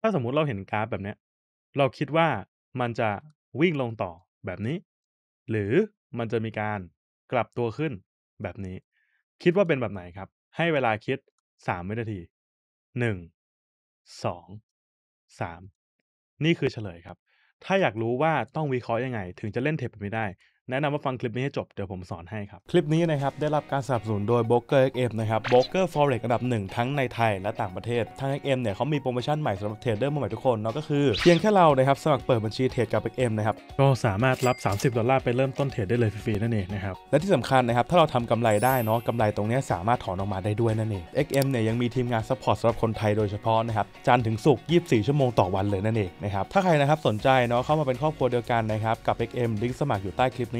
ถ้าสมมุติเราเห็นกราฟแบบเนี้ยเราคิดว่ามันจะวิ่งลงต่อแบบนี้ หรือมันจะมีการกลับตัวขึ้นแบบนี้ คิดว่าเป็นแบบไหนครับ ให้เวลาคิดสามวินาทีหนึ่งสองสามนี่คือเฉลยครับ ถ้าอยากรู้ว่าต้องวิเคราะห์ยังไง ถึงจะเล่นเทปแบบนี้ได้แนะนำว่าฟังคลิปนี้ให้จบเดี๋ยวผมสอนให้ครับ คลิปนี้นะครับ ได้รับการสนับสนุนโดย b r o k e r XM นะครับโบรกเกอร์ฟอเรอันดับหนึ่งทั้งในไทยและต่างประเทศทาง XM เนี่ยเขามีโปรโมชั่นใหม่สำหรับเทรดเดอร์มือใหม่ทุกคนเนาะก็คือเพียงแค่เรานะครับ สมัครเปิดบัญชีเทรดกับ XM นะครับ ก็สามารถรับ 30 ดอลลาร์ไปเริ่มต้นเทรดได้เลยฟรีๆ นั่นเองนะครับและที่สำคัญนะครับถ้าเราทำกำไรได้เนาะกำไรตรงนี้สามารถถอนออกมาได้ด้วยนั่นเอง XM เนี่ยยังมีทีมงานซัพพอร์ตสำหรับคนไทยโดยเฉพาะนะครับจันทร์ถึงศุกร์24 ชั่วโมงต่อวันเลยนั่นเองนะครับถ้าใครนะครับสนใจเนาะเข้ามาเป็นครอบครัวเดียวกันนะครับกับ XM ลิงก์สมัครอยู่ใต้คลิปนี้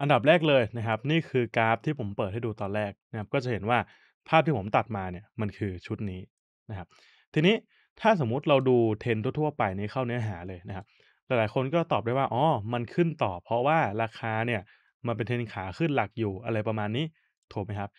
อันดับแรกเลยนะครับ นี่คือกราฟที่ผมเปิดให้ดูตอนแรกนะครับก็จะเห็นว่าภาพที่ผมตัดมาเนี่ยมันคือชุดนี้นะครับ ทีนี้ถ้าสมมุติเราดูเทรนทั่วๆไปนีเข้าเนื้อหาเลยนะครับ หลายๆคนก็ตอบได้ว่าอ๋อมันขึ้นต่อ เพราะว่าราคาเนี่ยมันเป็นเทรนขาขึ้นหลักอยู่อะไรประมาณนี้ถูกไหมครับ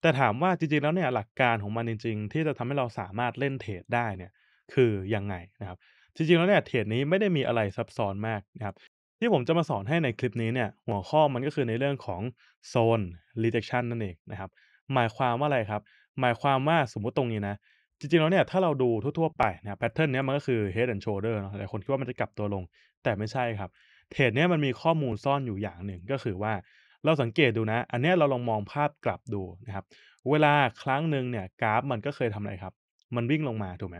แต่ถามว่าจริง ๆแล้วเนี่ยหลักการของมันจริงๆ ที่จะทำให้เราสามารถเล่นเทรดได้เนี่ยคือยังไงนะครับ จริงๆแล้วเนี่ยเทรดนี้ไม่ได้มีอะไรซับซ้อนมากนะครับที่ผมจะมาสอนให้ในคลิปนี้เนี่ยหัวข้อมันก็คือในเรื่องของโซน rejection นั่นเองนะครับ หมายความว่าอะไรครับ หมายความว่าสมมุติตรงนี้นะ จริงๆแล้วเนี่ยถ้าเราดูทั่วๆไปนะแพทเทิร์นเนี้ยมันก็คือ head and shoulder เนาะหลายคนคิดว่ามันจะกลับตัวลง แต่ไม่ใช่ครับ เทรดเนี้ยมันมีข้อมูลซ่อนอยู่อย่างหนึ่งก็คือว่า เราสังเกตดูนะ อันเนี้ยเราลองมองภาพกลับดูนะครับเวลาครั้งหนึ่งเนี่ยกราฟมันก็เคยทำอะไรครับมันวิ่งลงมาถูกไหม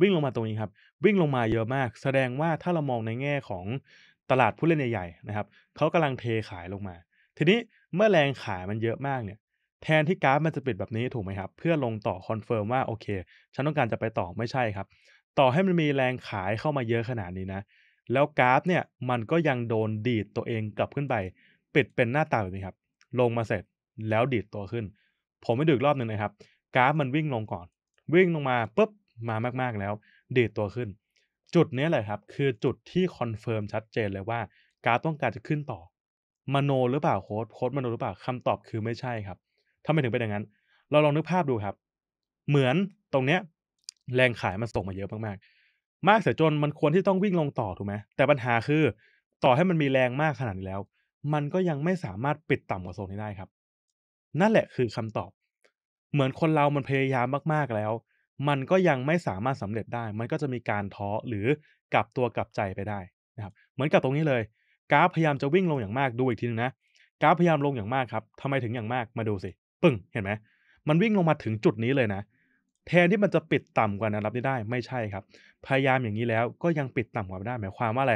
วิ่งลงมาตรงนี้ครับวิ่งลงมาเยอะมากแสดงว่าถ้าเรามองในแง่ของตลาดผู้เล่นใหญ่ๆ นะครับเขากำลังเทขายลงมา ทีนี้เมื่อแรงขายมันเยอะมากเนี่ย แทนที่กราฟมันจะปิดแบบนี้ถูกไหมครับ เพื่อลงต่อคอนเฟิร์มว่า โอเค ฉันต้องการจะไปต่อไม่ใช่ครับ ต่อให้มันมีแรงขายเข้ามาเยอะขนาดนี้นะ แล้วกราฟเนี่ยมันก็ยังโดนดีดตัวเองกลับขึ้นไป ปิดเป็นหน้าตาแบบนี้ครับ ลงมาเสร็จแล้วดีดตัวขึ้น ผมไม่ดูอีกรอบหนึ่งนะครับ กราฟมันวิ่งลงก่อน วิ่งลงมาปุ๊บมามากๆแล้ว ดีดตัวขึ้นจุดนี้แหละครับ คือจุดที่คอนเฟิร์มชัดเจน เลยว่าการต้องการจะขึ้นต่อ มโนหรือเปล่าโค้ดโค้ดมโนหรือเปล่าคำตอบคือไม่ใช่ครับทำไมถึงเป็นอย่างนั้น เราลองนึกภาพดูครับ เหมือนตรงเนี้ย แรงขายมันส่งมาเยอะมากๆมากเสียจนมันควรที่ต้องวิ่งลงต่อถูกไหมแต่ปัญหาคือ ต่อให้มันมีแรงมากขนาดนี้แล้ว มันก็ยังไม่สามารถปิดต่ำกว่าโซนนี้ได้ครับ นั่นแหละคือคำตอบ เหมือนคนเรามันพยายามมากๆแล้วมันก็ยังไม่สามารถสำเร็จได้ มันก็จะมีการท้อหรือกลับตัวกลับใจไปได้นะครับ เหมือนกับตรงนี้เลย กราฟพยายามจะวิ่งลงอย่างมาก ดูอีกทีนึงนะ กราฟพยายามลงอย่างมากครับ ทำไมถึงอย่างมาก มาดูสิ ปึ้งเห็นไหม มันวิ่งลงมาถึงจุดนี้เลยนะ แทนที่มันจะปิดต่ำกว่านะรับได้ ไม่ใช่ครับ พยายามอย่างนี้แล้วก็ยังปิดต่ำกว่าได้ หมายความว่าอะไร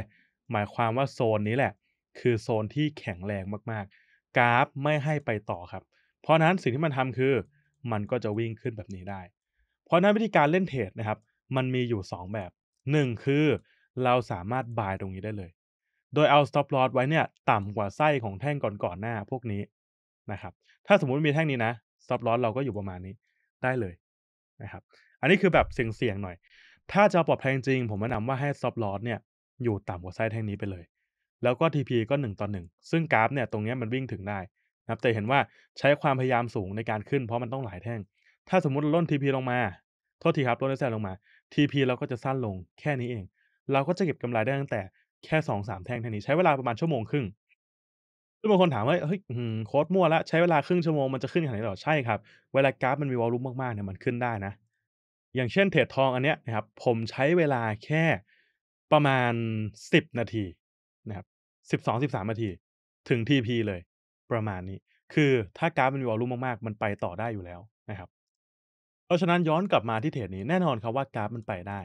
หมายความว่าโซนนี้แหละ คือโซนที่แข็งแรงมากๆ กราฟไม่ให้ไปต่อครับ เพราะนั้นสิ่งที่มันทำคือ มันก็จะวิ่งขึ้นแบบนี้ได้ราะนั้นวิธีการเล่นเทรดนะครับ มันมีอยู่ 2 แบบ1 คือเราสามารถบายตรงนี้ได้เลย โดยเอา stop loss ไว้เนี่ยต่ำกว่าไส้ของแท่งก่อนๆหน้าพวกนี้นะครับ ถ้าสมมุติมีแท่งนี้นะ stop loss เราก็อยู่ประมาณนี้ได้เลยนะครับ อันนี้คือแบบเสี่ยงๆหน่อย ถ้าจะปลอดภัยจริง ผมแนะนำว่าให้ stop loss เนี่ยอยู่ต่ำกว่าไส้แท่งนี้ไปเลย แล้วก็ TP ก็1ต่อ1ซึ่งกราฟเนี่ยตรงนี้มันวิ่งถึงได้นะครับแต่เห็นว่าใช้ความพยายามสูงในการขึ้น เพราะมันต้องหลายแท่ง ถ้าสมมติล่น TP ลงมาทษทีครับลดแซลงมา TP เราก็จะสั้นลงแค่นี้เอง เราก็จะเก็บกำไรได้ตั้งแต่แค่สองสามแท่งเท่านี้ ใช้เวลาประมาณชั่วโมงครึ่งซึ่งบางคนถามว่า เฮ้ยโค้ดมั่วละ ใช้เวลาครึ่งชั่วโมงมันจะขึ้นขนาดไหนหรอใช่ครับ เวลากราฟมันมีวอลลุ่มมากๆเนี่ยมันขึ้นได้นะ อย่างเช่นเทรดทองอันเนี้ยนะครับผมใช้เวลาแค่ประมาณสิบนาทีนะครับสิบสองสิบสามนาที ถึง TP เลย ประมาณนี้ คือถ้ากราฟมันมีวอลลุ่มมากๆ มันไปต่อได้อยู่แล้วนะครับราะฉะนั้นย้อนกลับมาที่เทรดนี้แน่นอนครับว่ากราฟมันไปได้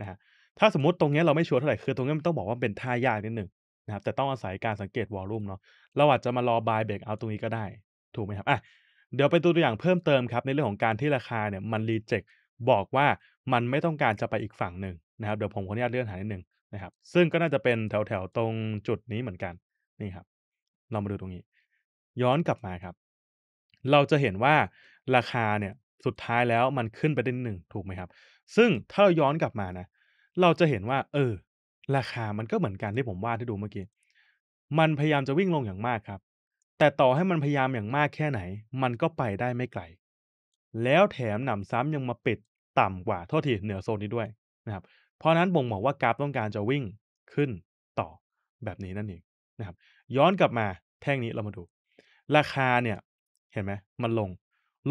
นะฮะถ้าสมมติตรงนี้เราไม่ชัวร์เท่าไหร่ คือตรงนี้มันต้องบอกว่าเป็นท่ายากนิดหนึ่งนะครับแต่ต้องอาศัยการสังเกตวอลลุ่มเนาะเราอาจจะมารอบายเบรกเอาตรงนี้ก็ได้ ถูกไหมครับอ่ะเดี๋ยวไปตัวตัวอย่างเพิ่มเติมครับ ในเรื่องของการที่ราคาเนี่ยมันรีเจ็คบอกว่ามันไม่ต้องการจะไปอีกฝั่งหนึ่งนะครับ เดี๋ยวผมขออนุญาตเลื่อนหานิดหนึ่งนะครับซึ่งก็น่าจะเป็นแถวแถวตรงจุดนี้เหมือนกันนี่ครับ เรามาดูตรงนี้ ย้อนกลับมาครับ เราจะเห็นว่าราคาเนี่ยสุดท้ายแล้วมันขึ้นไปได้หนึ่งถูกไหมครับ ซึ่งถ้าเราย้อนกลับมานะ เราจะเห็นว่าเออ ราคามันก็เหมือนกันที่ผมวาดให้ดูเมื่อกี้ มันพยายามจะวิ่งลงอย่างมากครับ แต่ต่อให้มันพยายามอย่างมากแค่ไหน มันก็ไปได้ไม่ไกล แล้วแถมหนำซ้ำยังมาปิดต่ำกว่าเท่าที่เหนือโซนนี้ด้วยนะครับ เพราะนั้นบ่งบอกว่ากราฟต้องการจะวิ่งขึ้นต่อแบบนี้นั่นเองนะครับ ย้อนกลับมาแท่งนี้เรามาดู ราคาเนี่ยเห็นไหมมันลง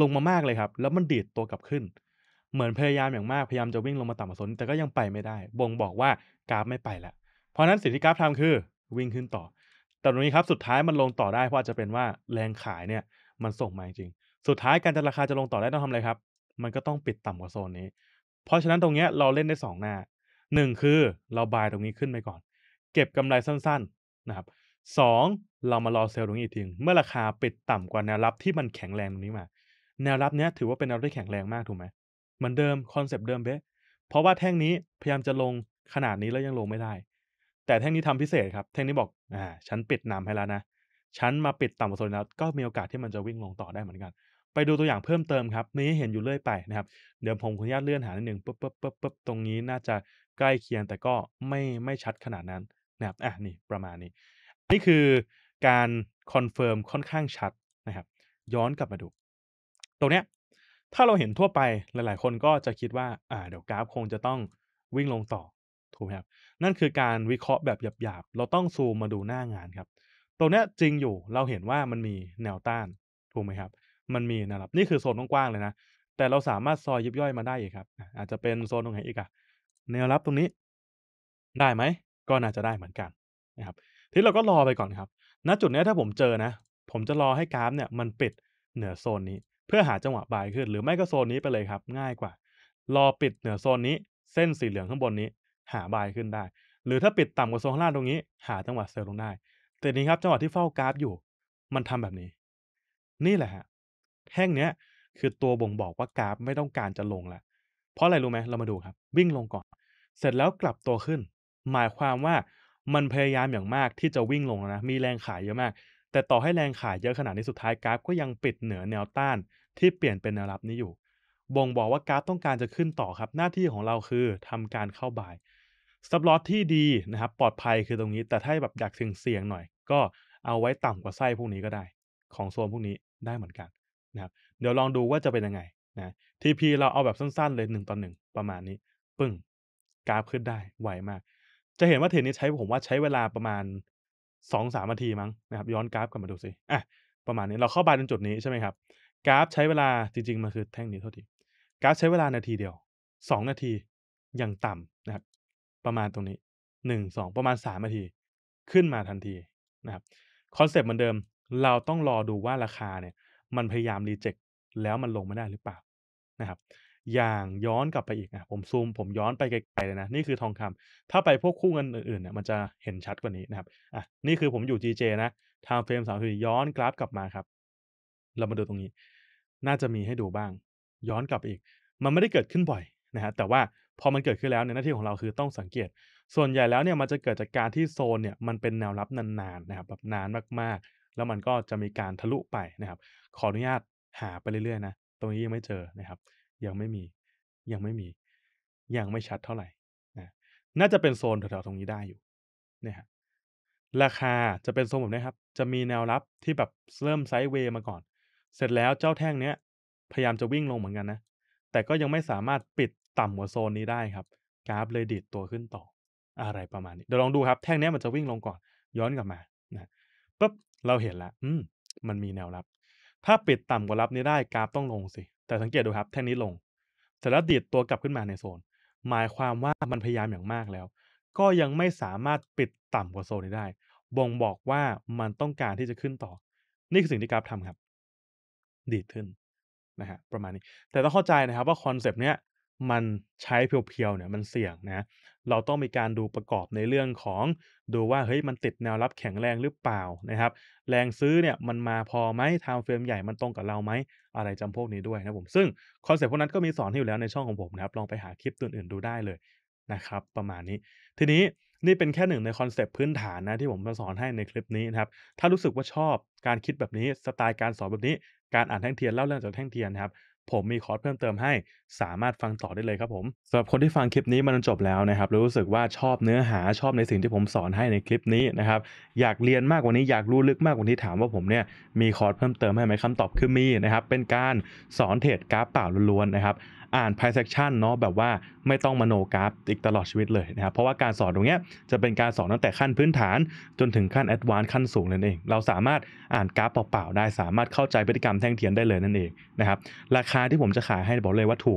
ลงมามากเลยครับแล้วมันดีดตัวกลับขึ้นเหมือนพยายามอย่างมากพยายามจะวิ่งลงมาต่ำสุดานแต่ก็ยังไปไม่ได้ บ่งบอกว่ากราฟไม่ไปละเพราะนั้นสิ่งที่กราฟทำคือวิ่งขึ้นต่อแต่ตรงนี้ครับสุดท้ายมันลงต่อได้ เพราะาจะเป็นว่าแรงขายเนี่ยมันส่งมาจริง สุดท้ายการจะราคาจะลงต่อได้ต้องทำอะไรครับ มันก็ต้องปิดต่ำกว่าโซนนี้ เพราะฉะนั้นตรงเนี้ยเราเล่นได้2หน้าหนึ่งคือเราบายตรงนี้ขึ้นไปก่อน เก็บกำไรสั้นๆนะครับสองเรามารอเซลล์ตรงนี้อีกทีเมื่อราคาปิดต่ำกว่าแนวรับที่มันแข็งแรงตรงนี้มาแนวรับเนี้ยถือว่าเป็นแนวที่แข็งแรงมากถูกไหมเหมือนเดิมคอนเซปต์เดิมเบ๊ะเพราะว่าแท่งนี้พยายามจะลงขนาดนี้แล้วยังลงไม่ได้ แต่แท่งนี้ทำพิเศษครับ แท่งนี้บอกอ่าฉันปิดนำให้แล้วนะ ฉันมาปิดต่ำกว่าโซนแล้ว ก็มีโอกาสที่มันจะวิ่งลงต่อได้เหมือนกัน ไปดูตัวอย่างเพิ่มเติมครับมีให้เห็นอยู่เรื่อยไปนะครับ เดี๋ยวผมขออนุญาตเลื่อนหาหนึ่งปุ๊บปุ๊บปุ๊บปุ๊บตรงนี้น่าจะใกล้เคียงแต่ก็ไม่ไม่ชัดขนาดนั้นนะครับ อ่ะนี่ประมาณนี้ นี่คือการคอนเฟิร์มค่อนข้างชัดนะครับ ย้อนกลับมาดูตรงเนี้ยถ้าเราเห็นทั่วไปหลายๆ คนก็จะคิดว่า อ่า เดี๋ยวกราฟคงจะต้องวิ่งลงต่อถูกไหมครับนั่นคือการวิเคราะห์แบบหยาบๆ เราต้องซูมมาดูหน้างานครับ ตรงเนี้ยจริงอยู่เราเห็นว่ามันมีแนวต้านถูกไหมครับ มันมีนะครับนี่คือโซนกว้างๆเลยนะ แต่เราสามารถซอยยิบย่อยมาได้อีกครับ อาจจะเป็นโซนตรงไหนอีกอะแนวรับตรงนี้ได้ไหมก็น่าจะได้เหมือนกันนะครับ ทีเราก็รอไปก่อนครับณจุดนี้ถ้าผมเจอนะ ผมจะรอให้กราฟเนี่ย มันปิดเหนือโซนนี้เพื่อหาจังหวะบายขึ้นหรือไม่ก็โซนนี้ไปเลยครับ ง่ายกว่า รอปิดเหนือโซนนี้ เส้นสีเหลืองข้างบนนี้ หาบายขึ้นได้ หรือถ้าปิดต่ำกว่าโซนข้างล่างตรงนี้ หาจังหวะเซลลงได้ แต่นี้ครับจังหวะที่เฝ้ากราฟอยู่ มันทำแบบนี้ นี่แหละฮะแท่งเนี้ย คือตัวบ่งบอกว่ากราฟไม่ต้องการจะลงแล้วเพราะอะไรรู้ไหมเรามาดูครับ วิ่งลงก่อนเสร็จแล้วกลับตัวขึ้น หมายความว่ามันพยายามอย่างมากที่จะวิ่งลงนะมีแรงขายเยอะมากแต่ต่อให้แรงขายเยอะขนาดนี้สุดท้ายกราฟก็ยังปิดเหนือแนวต้านที่เปลี่ยนเป็นแนวรับนี้อยู่ บ่งบอกว่ากราฟต้องการจะขึ้นต่อครับ หน้าที่ของเราคือทำการเข้าบ่ายสต็อปลอสที่ดีนะครับปลอดภัยคือตรงนี้ แต่ถ้าแบบอยากเสี่ยงหน่อยก็เอาไว้ต่ำกว่าไส้พวกนี้ก็ได้ ของโซนพวกนี้ได้เหมือนกันนะครับเดี๋ยวลองดูว่าจะเป็นยังไงนะทีพีเราเอาแบบสั้น ๆเลยหนึ่งต่อหนึ่งประมาณนี้ปึ้งกราฟขึ้นได้ไวมาก จะเห็นว่าเทรนนี้ใช้ผมว่าใช้เวลาประมาณสองสามนาทีมั้งนะครับย้อนกราฟกลับมาดูสิอ่ะประมาณนี้เราเข้าไปจนจุดนี้ใช่ไหมครับ กราฟใช้เวลาจริงๆมันคือแท่งนี้เท่าที่กราฟใช้เวลานาทีเดียว 2 นาทีอย่างต่ำนะครับ ประมาณตรงนี้ 1 2 ประมาณ3นาที ขึ้นมาทันทีนะครับคอนเซปต์เหมือนเดิม เราต้องรอดูว่าราคาเนี่ย มันพยายามรีเจ็คแล้วมันลงไม่ได้หรือเปล่านะครับอย่างย้อนกลับไปอีกนะผมซูมผมย้อนไปไกลๆเลยนะนี่คือทองคำถ้าไปพวกคู่เงินอื่นๆเนี่ยมันจะเห็นชัดกว่านี้นะครับอ่ะนี่คือผมอยู่ GJ นะท i m เฟรมสามสิบย้อนกราฟกลับมาครับ เรามาดูตรงนี้ น่าจะมีให้ดูบ้างย้อนกลับอีก มันไม่ได้เกิดขึ้นบ่อยนะฮะแต่ว่า พอมันเกิดขึ้นแล้วเนี่ยหน้าที่ของเราคือต้องสังเกต ส่วนใหญ่แล้วเนี่ยมันจะเกิดจากการที่โซนเนี่ยมันเป็นแนวรับนานๆนะครับแบบนานมากๆ แล้วมันก็จะมีการทะลุไปนะครับ ขออนุญาตหาไปเรื่อยๆ นะตรงนี้ยังไม่เจอนะครับยังไม่มี ยังไม่มี ยังไม่ชัดเท่าไหร่นะ น่าจะเป็นโซนแถวๆตรงนี้ได้อยู่ เนี่ยฮะราคาจะเป็นโซนแบบนี้ครับ จะมีแนวรับที่แบบเริ่มไซด์เวย์มาก่อน เสร็จแล้วเจ้าแท่งเนี้ย พยายามจะวิ่งลงเหมือนกันนะ แต่ก็ยังไม่สามารถปิดต่ำกว่าโซนนี้ได้ครับ กราฟเลยดีดตัวขึ้นต่อ อะไรประมาณนี้ เดี๋ยวลองดูครับ แท่งนี้มันจะวิ่งลงก่อน ย้อนกลับมานะปุ๊บ เราเห็นละ อืม มันมีแนวรับ ถ้าปิดต่ำกว่ารับนี้ได้ กราฟต้องลงสิแต่สังเกตดูครับ แท่งนี้ลงเสร็จแล้วดีดตัวกลับขึ้นมาในโซน หมายความว่ามันพยายามอย่างมากแล้ว ก็ยังไม่สามารถปิดต่ำกว่าโซนนี้ได้ บ่งบอกว่ามันต้องการที่จะขึ้นต่อ นี่คือสิ่งที่กราฟทำครับ ดีดขึ้นนะฮะ ประมาณนี้ แต่ต้องเข้าใจนะครับ ว่าคอนเซปต์เนี้ยมันใช้เพียวๆเนี่ยมันเสี่ยงนะเราต้องมีการดูประกอบในเรื่องของดูว่าเฮ้ยมันติดแนวรับแข็งแรงหรือเปล่านะครับแรงซื้อเนี่ยมันมาพอไหมทม์เฟรมใหญ่มันตรงกับเราไหมอะไรจำพวกนี้ด้วยนะผม ซึ่งคอนเซ็ปต์พวกนั้นก็มีสอนให้อยู่แล้วในช่องของผมนะครับลองไปหาคลิปตัวอื่นดูได้เลยนะครับ ประมาณนี้ ทีนี้นี่เป็นแค่หนึ่งในคอนเซปต์พื้นฐานนะที่ผมจะสอนให้ในคลิปนี้นะครับถ้ารู้สึกว่าชอบการคิดแบบนี้สไตล์การสอนแบบนี้การอ่านแท่งเทียนเล่าเรื่องจากแท่งเทียนนะครับ ผมมีคอร์สเพิ่มเติมให้สามารถฟังต่อได้เลยครับผมสำหรับคนที่ฟังคลิปนี้มันจบแล้วนะครับรู้สึกว่าชอบเนื้อหาชอบในสิ่งที่ผมสอนให้ในคลิปนี้นะครับ อยากเรียนมากกว่านี้อยากรู้ลึกมากกว่านี้ถามว่าผมเนี่ยมีคอร์สเพิ่มเติมให้ไหมคำตอบคือมีนะครับเป็นการสอนเทรดกราฟเปล่าล้วนๆนะครับอ่านไพ่เซกชันเนาะแบบว่าไม่ต้องมโนกราฟอีกตลอดชีวิตเลยนะครับเพราะว่าการสอนตรงเนี้ยจะเป็นการสอนตั้งแต่ขั้นพื้นฐานจนถึงขั้นแอดวานซ์ขั้นสูงเลยเองเราสามารถอ่านกราฟเปล่าๆได้สามารถเข้าใจพฤติกรรมแท่งเทียนได้เลยนั่นเองนะครับราคาที่ผมจะขายให้บอกเลยว่าถูก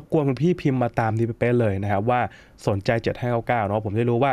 บกวนพี่พิมพ์มาตามนี้เป๊ะเลยนะครับ ว่าสนใจ7 5้9เนาะผมได้รู้ว่า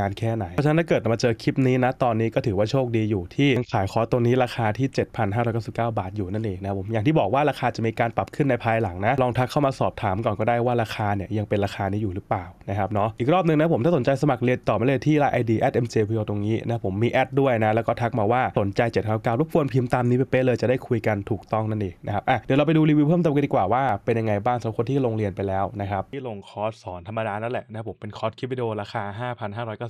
การแค่ไหนเพราะฉะนั้นถ้าเกิดมาเจอคลิปนี้นะตอนนี้ก็ถือว่าโชคดีอยู่ ที่ขายคอร์สตัวนี้ราคาที่ 7,599 บาท อยู่นั่นเองนะผมอย่างที่บอกว่าราคาจะมีการปรับขึ้นในภายหลังนะลองทักเข้ามาสอบถามก่อนก็ได้ว่าราคาเนี่ยยังเป็นราคานี้อยู่หรือเปล่านะครับเนาะอีกรอบนึงนะผมถ้าสนใจสมัครเรียนต่อมาเลยที่ไลน์ ID at mjpo ตรงนี้นะผมมีแอดด้วยนะ แล้วก็ทักมาว่าสนใจ799รบกวนพิมพ์ตามนี้ไปเป๊ะเลยจะได้คุยกันถูกต้องนั่นเองนะครับอ่ะเดี๋ยวเราไปดูรีวิวเพิ่มเติมกันดีกว่าว่าเป็นยังไงบ้างสำหรับคนที่ลงเรียนไปแล้วนะครับที่ลงคอร์สสอนธรรมดานั่นแหละนะผมเป็นคอร์สคลิปวิดีโอราคา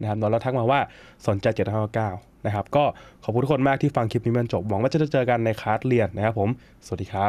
นะครับ์เราทักมาว่าสนใจ7้9นะครับก็ขอบคุณทุกคนมากที่ฟังคลิปนี้มันจบ หวังว่าจะเจอกันในคลาสเรียนนะครับผม สวัสดีครับ